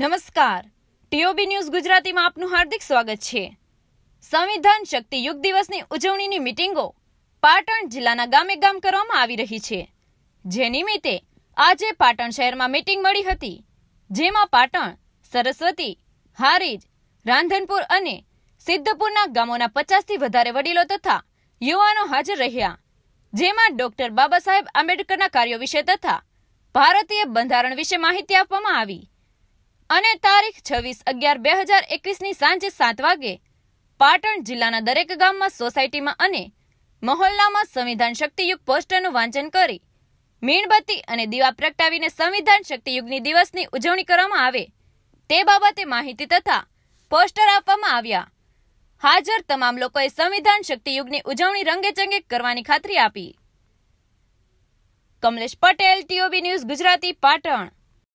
નમસ્કાર ટીઓબી ન્યૂઝ ગુજરાતીમાં આપનું હાર્દિક સ્વાગત છે સંવિધાન શક્તિ યુગ દિવસની ઉજવણીની મિટિંગો પાટણ જિલ્લાના ગામે ગામ કરવામાં આવી રહી છે જે નિમિત્તે આજે પાટણ શહેરમાં મિટિંગ મળી હતી જેમાં પાટણ સરસ્વતી હારીજ રાંધનપુર અને સિદ્ધપુરના ગામોના પચાસથી વધારે વડીલો તથા યુવાનો હાજર રહ્યા જેમાં ડોક્ટર બાબા સાહેબ આંબેડકરના કાર્યો વિશે તથા ભારતીય બંધારણ વિશે માહિતી આપવામાં આવી અને તારીખ છવ્વીસ અગિયાર બે હજાર એકવીસની સાંજે સાત વાગે પાટણ જિલ્લાના દરેક ગામમાં સોસાયટીમાં અને મહોલ્લામાં સંવિધાન શક્તિયુગ પોસ્ટરનું વાંચન કરી મીણબત્તી અને દીવા પ્રગટાવીને સંવિધાન શક્તિયુગની દિવસની ઉજવણી કરવામાં આવે તે બાબતે માહિતી તથા પોસ્ટર આપવામાં આવ્યા હાજર તમામ લોકોએ સંવિધાન શક્તિયુગની ઉજવણી રંગેચંગે કરવાની ખાતરી આપી કમલેશ પટેલ ટીઓબી ન્યૂઝ ગુજરાતી પાટણ